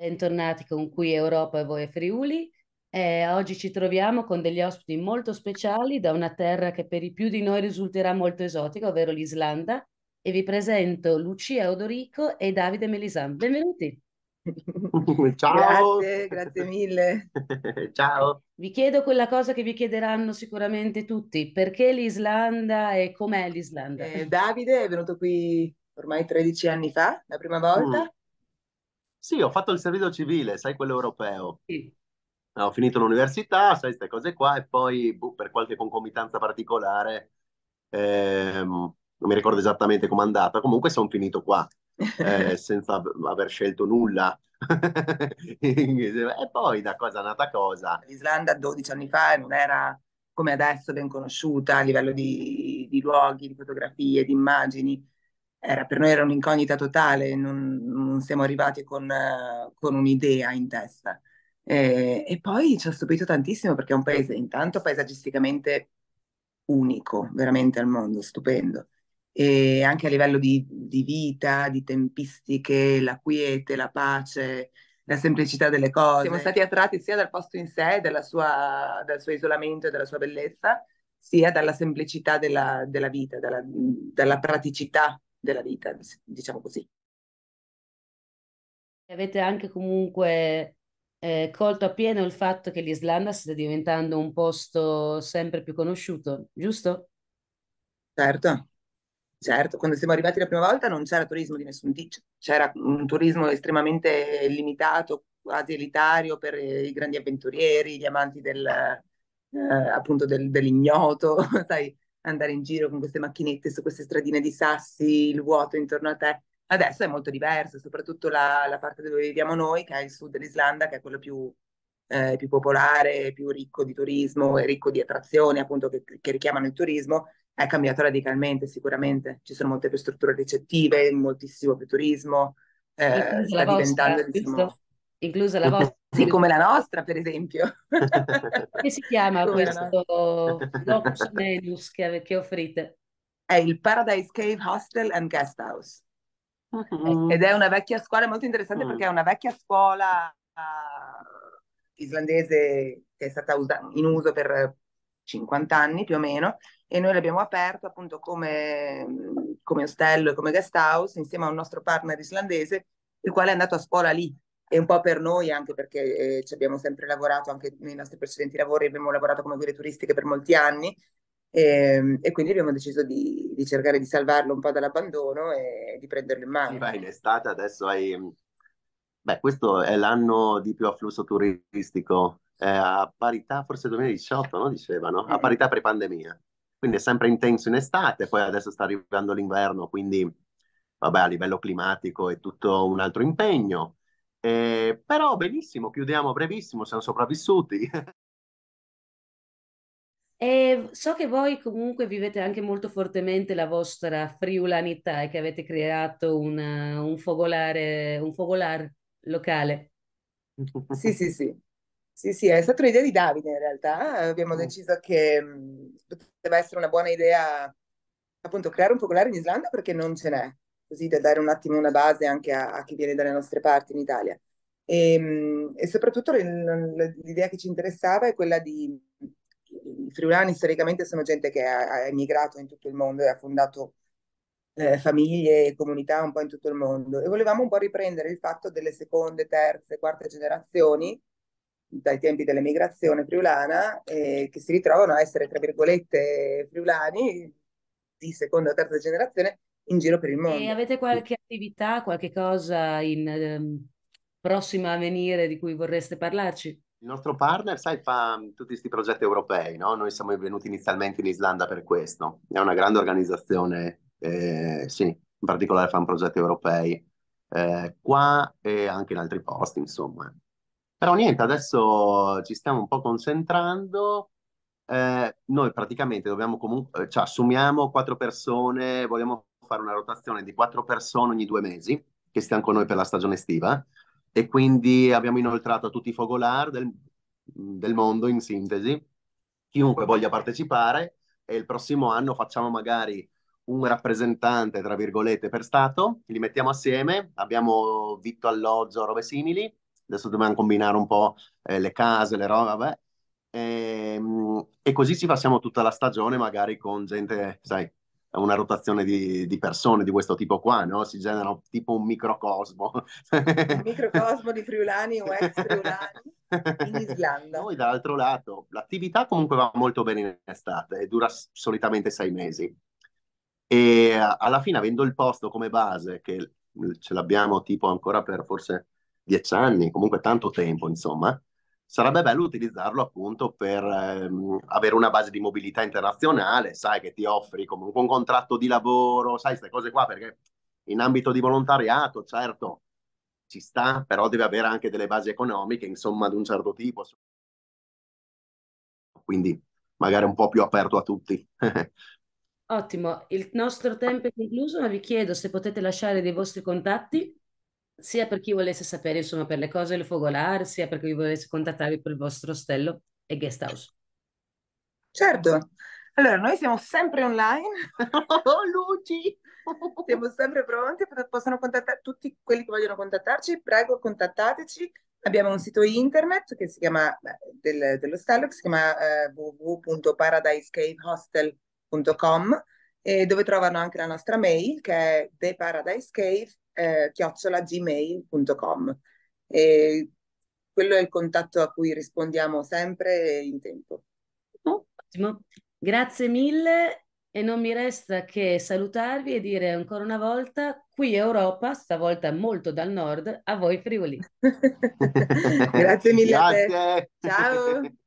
Bentornati con Qui Europa e voi Friuli. Eh, oggi ci troviamo con degli ospiti molto speciali da una terra che per i più di noi risulterà molto esotica, ovvero l'Islanda, e vi presento Lucia Odorico e Davide Melisan. Benvenuti. Ciao! Grazie, grazie mille. Ciao! Vi chiedo quella cosa che vi chiederanno sicuramente tutti, perché l'Islanda e com'è l'Islanda? Eh, Davide è venuto qui ormai 13 anni fa, la prima volta. Mm sì, ho fatto il servizio civile, sai, quello europeo. Sì. Ah, ho finito l'università, sai, queste cose qua, e poi boh, per qualche concomitanza particolare, ehm, non mi ricordo esattamente com'è andata, comunque sono finito qua, eh, senza aver scelto nulla. e poi da cosa nata cosa? L'Islanda 12 anni fa non era come adesso ben conosciuta a livello di, di luoghi, di fotografie, di immagini era, per noi era un'incognita totale, non, non siamo arrivati con, uh, con, un'idea in testa. E, e poi ci ha stupito tantissimo perché è un paese intanto paesaggisticamente unico, veramente al mondo, stupendo. E anche a livello di, di vita, di tempistiche, la quiete, la pace, la semplicità delle cose. Siamo stati attratti sia dal posto in sé, sua, dal suo isolamento e dalla sua bellezza, sia dalla semplicità della, della vita, dalla, dalla, praticità della vita, diciamo così. Avete anche comunque eh, colto appieno il fatto che l'Islanda sta diventando un posto sempre più conosciuto, giusto? Certo, certo. Quando siamo arrivati la prima volta non c'era turismo di nessun tipo, c'era un turismo estremamente limitato, quasi elitario per eh, i grandi avventurieri, gli amanti del, eh, appunto del, dell'ignoto, sai, andare in giro con queste macchinette su queste stradine di sassi, il vuoto intorno a te. Adesso è molto diverso, soprattutto la, la parte dove viviamo noi, che è il sud dell'Islanda, che è quello più, eh, più popolare, più ricco di turismo e ricco di attrazioni, appunto, che, che richiamano il turismo, è cambiato radicalmente sicuramente. Ci sono molte più strutture ricettive, moltissimo più turismo, eh, sta diventando... Diciamo, inclusa la vostra. Sì, come la nostra, per esempio. Come si chiama come questo Locus Menus che, che, offrite? È il Paradise Cave Hostel and Guest House. Mm-hmm. Ed è una vecchia scuola, molto interessante mm. perché è una vecchia scuola uh, islandese che è stata usa- in uso per 50 anni più o meno e noi l'abbiamo aperto appunto come, come ostello e come guest house insieme a un nostro partner islandese il quale è andato a scuola lì e un po' per noi anche perché eh, ci abbiamo sempre lavorato, anche nei nostri precedenti lavori abbiamo lavorato come guide turistiche per molti anni e, ehm, e quindi abbiamo deciso di, di, cercare di salvarlo un po' dall'abbandono e di prenderlo in mano. Sì, vai in estate adesso hai... Beh, questo è l'anno di più afflusso turistico, eh, a parità forse 2018, no? Dicevano, a mm. parità pre-pandemia. Quindi è sempre intenso in estate, poi adesso sta arrivando l'inverno, quindi vabbè, a livello climatico è tutto un altro impegno eh, però benissimo, chiudiamo brevissimo, siamo sopravvissuti. E ehm, so che voi comunque vivete anche molto fortemente la vostra friulanità e che avete creato una, un, focolare un fogolar locale. Sì, sì, sì. Sì, sì, è stata un'idea di Davide in realtà. Abbiamo mm. deciso che mm, poteva essere una buona idea appunto creare un focolare in Islanda perché non ce n'è così da dare un attimo una base anche a, a chi viene dalle nostre parti in Italia. E, ehm, e soprattutto l'idea che ci interessava è quella di... I friulani storicamente sono gente che ha, ha emigrato in tutto il mondo e ha fondato eh, famiglie e comunità un po' in tutto il mondo e volevamo un po' riprendere il fatto delle seconde, terze, quarte generazioni dai tempi dell'emigrazione friulana eh, che si ritrovano a essere tra virgolette friulani di seconda o terza generazione in giro per il mondo. E avete qualche attività, qualche cosa in eh, prossima a venire di cui vorreste parlarci? Il nostro partner, sai, fa mm, tutti questi progetti europei, no? Noi siamo venuti inizialmente in Islanda per questo. È una grande organizzazione, eh, sì, in particolare fa progetti europei eh, qua e anche in altri posti, insomma. Però niente, adesso ci stiamo un po' concentrando. Eh, noi praticamente dobbiamo comunque, ci cioè, assumiamo quattro persone, vogliamo fare una rotazione di quattro persone ogni due mesi, che stiamo con noi per la stagione estiva, e quindi abbiamo inoltrato a tutti i fogolar del, del mondo, in sintesi, chiunque voglia partecipare, e il prossimo anno facciamo magari un rappresentante, tra virgolette, per Stato, li mettiamo assieme, abbiamo vitto alloggio, robe simili, adesso dobbiamo combinare un po' eh, le case, le robe, vabbè, e, ehm, e, così ci passiamo tutta la stagione magari con gente, sai, una rotazione di, di, persone di questo tipo qua, no? si generano tipo un microcosmo. Un microcosmo di friulani o ex friulani in Islanda. Poi dall'altro lato, l'attività comunque va molto bene in estate, dura solitamente sei mesi. E alla fine, avendo il posto come base, che ce l'abbiamo tipo ancora per forse dieci anni, comunque tanto tempo, insomma, sarebbe bello utilizzarlo appunto per ehm, avere una base di mobilità internazionale, sai che ti offri comunque un contratto di lavoro, sai queste cose qua, perché in ambito di volontariato, certo, ci sta, però deve avere anche delle basi economiche, insomma, di un certo tipo. Quindi magari un po' più aperto a tutti. Ottimo, il nostro tempo è concluso, ma vi chiedo se potete lasciare dei vostri contatti sia per chi volesse sapere insomma per le cose del fogolar, sia per chi volesse contattarvi per il vostro ostello e guest house. Certo, allora noi siamo sempre online, oh Luci, siamo sempre pronti, possono contattare tutti quelli che vogliono contattarci, prego contattateci, abbiamo un sito internet che si chiama, del, dello stallo che si chiama eh, www.paradisecaveHostel.com e dove trovano anche la nostra mail che è theparadisecave.gmail.com eh, quello è il contatto a cui rispondiamo sempre in tempo. Oh, ottimo, grazie mille e non mi resta che salutarvi e dire ancora una volta qui Europa, stavolta molto dal nord, a voi Friuli. grazie mille. Grazie. Ciao.